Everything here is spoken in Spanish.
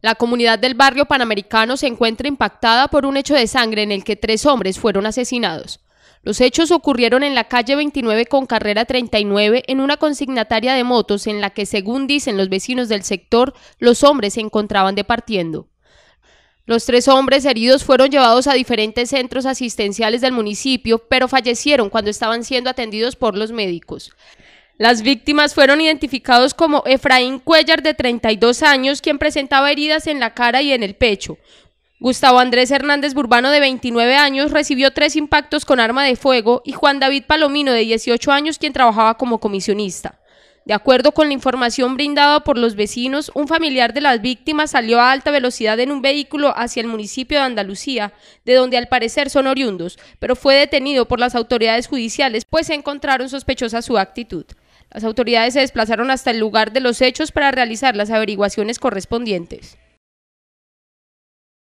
La comunidad del barrio panamericano se encuentra impactada por un hecho de sangre en el que tres hombres fueron asesinados. Los hechos ocurrieron en la calle 29 con carrera 39 en una consignataria de motos en la que, según dicen los vecinos del sector, los hombres se encontraban departiendo. Los tres hombres heridos fueron llevados a diferentes centros asistenciales del municipio, pero fallecieron cuando estaban siendo atendidos por los médicos. Las víctimas fueron identificados como Efraín Cuellar, de 32 años, quien presentaba heridas en la cara y en el pecho. Gustavo Andrés Hernández Burbano, de 29 años, recibió tres impactos con arma de fuego y Juan David Palomino, de 18 años, quien trabajaba como comisionista. De acuerdo con la información brindada por los vecinos, un familiar de las víctimas salió a alta velocidad en un vehículo hacia el municipio de Andalucía, de donde al parecer son oriundos, pero fue detenido por las autoridades judiciales, pues encontraron sospechosa su actitud. Las autoridades se desplazaron hasta el lugar de los hechos para realizar las averiguaciones correspondientes.